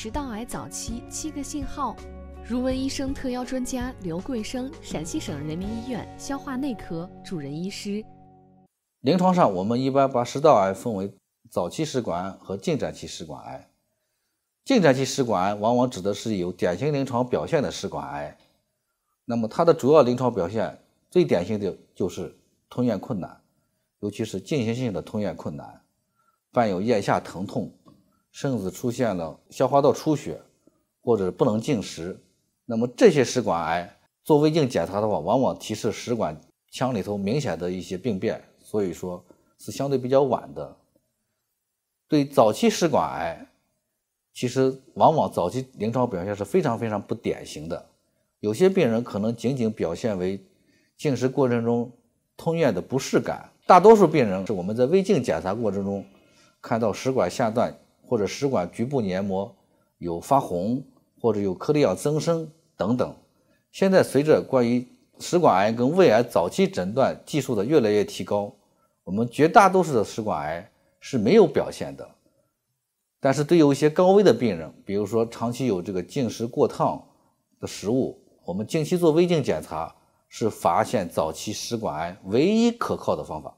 食道癌早期七个信号，如闻医生特邀专家刘贵生，陕西省人民医院消化内科主任医师。临床上，我们一般把食道癌分为早期食管癌和进展期食管癌。进展期食管癌往往指的是有典型临床表现的食管癌。那么它的主要临床表现，最典型的就是吞咽困难，尤其是进行性的吞咽困难，伴有咽下疼痛。甚至出现了消化道出血，或者不能进食。那么这些食管癌做胃镜检查的话，往往提示食管腔里头明显的一些病变，所以说是相对比较晚的。对早期食管癌，其实往往早期临床表现是非常非常不典型的。有些病人可能仅仅表现为进食过程中吞咽的不适感，大多数病人是我们在胃镜检查过程中看到食管下段。或者食管局部黏膜有发红，或者有颗粒样增生等等。现在随着关于食管癌跟胃癌早期诊断技术的越来越提高，我们绝大多数的食管癌是没有表现的。但是对于一些高危的病人，比如说长期有这个进食过烫的食物，我们近期做胃镜检查是发现早期食管癌唯一可靠的方法。